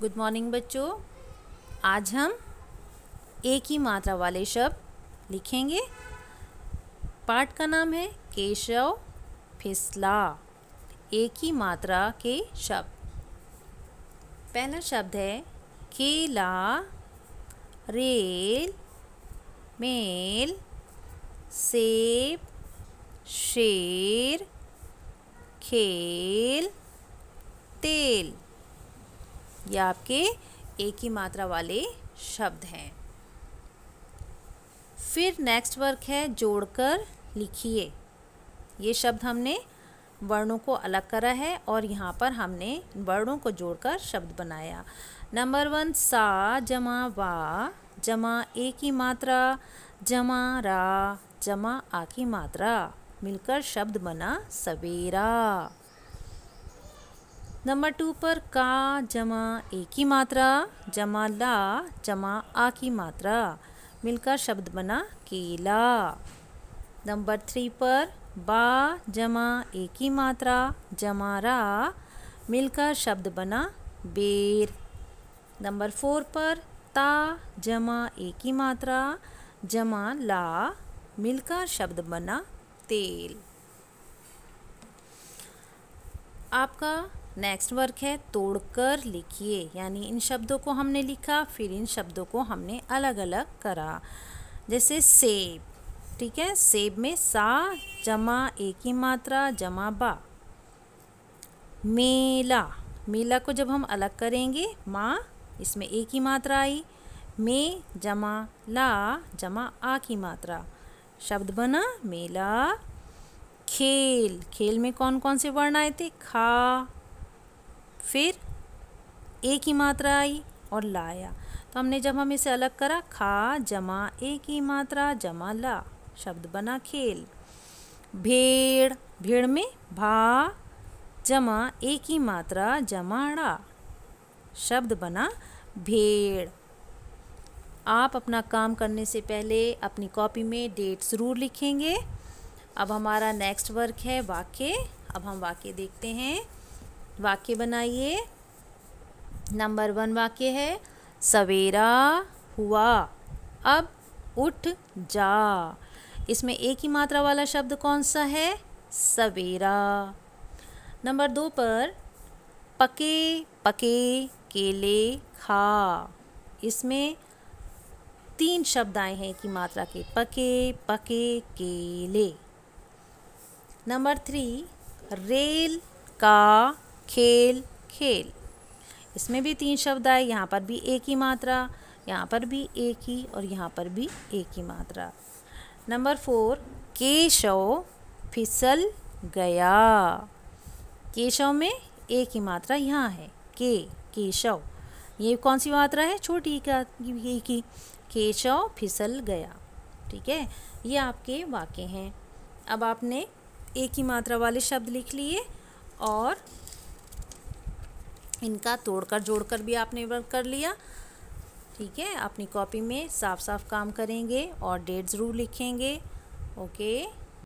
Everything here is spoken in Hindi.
गुड मॉर्निंग बच्चों आज हम एक ही मात्रा वाले शब्द लिखेंगे पाठ का नाम है केशव फिसला एक ही मात्रा के शब्द पहला शब्द है केला रेल मेल सेब शेर खेल तेल या आपके एक ही मात्रा वाले शब्द हैं फिर नेक्स्ट वर्क है जोड़कर लिखिए ये शब्द हमने वर्णों को अलग करा है और यहाँ पर हमने वर्णों को जोड़कर शब्द बनाया नंबर वन सा जमा वा जमा ए की मात्रा जमा रा जमा आ की मात्रा मिलकर शब्द बना सवेरा नंबर टू पर का जमा ए की मात्रा जमा ला जमा आ की मात्रा मिलकर शब्द बना केला नंबर थ्री पर बा जमा ए की मात्रा जमा रा मिलकर शब्द बना बेर नंबर फोर पर ता जमा ए की मात्रा जमा ला मिलकर शब्द बना तेल आपका नेक्स्ट वर्क है तोड़कर लिखिए यानी इन शब्दों को हमने लिखा फिर इन शब्दों को हमने अलग अलग करा जैसे सेब ठीक है सेब में सा जमा एक ही मात्रा जमा बा मेला मेला को जब हम अलग करेंगे माँ इसमें एक ही मात्रा आई मे जमा ला जमा आ की मात्रा शब्द बना मेला खेल खेल में कौन कौन से वर्ण आए थे खा फिर ए की मात्रा आई और ला आया तो हमने जब हम इसे अलग करा खा जमा ए की मात्रा जमा ला शब्द बना खेल भेड़ भेड़ में भा जमा ए की मात्रा जमाड़ा शब्द बना भेड़ आप अपना काम करने से पहले अपनी कॉपी में डेट ज़रूर लिखेंगे अब हमारा नेक्स्ट वर्क है वाक्य अब हम वाक्य देखते हैं वाक्य बनाइए नंबर वन वाक्य है सवेरा हुआ अब उठ जा इसमें एक ही मात्रा वाला शब्द कौन सा है सवेरा नंबर दो पर पके पके केले खा इसमें तीन शब्द आए हैं ही मात्रा के पके पके केले नंबर थ्री रेल का खेल खेल इसमें भी तीन शब्द आए यहाँ पर भी एक ही मात्रा यहाँ पर भी एक ही और यहाँ पर भी एक ही मात्रा नंबर फोर केशव फिसल गया केशव में एक ही मात्रा यहाँ है के केशव ये कौन सी मात्रा है छोटी का ये की केशव फिसल गया ठीक है ये आपके वाक्य हैं अब आपने एक ही मात्रा वाले शब्द लिख लिए और इनका तोड़कर जोड़कर भी आपने वर्क कर लिया ठीक है अपनी कॉपी में साफ साफ काम करेंगे और डेट ज़रूर लिखेंगे ओके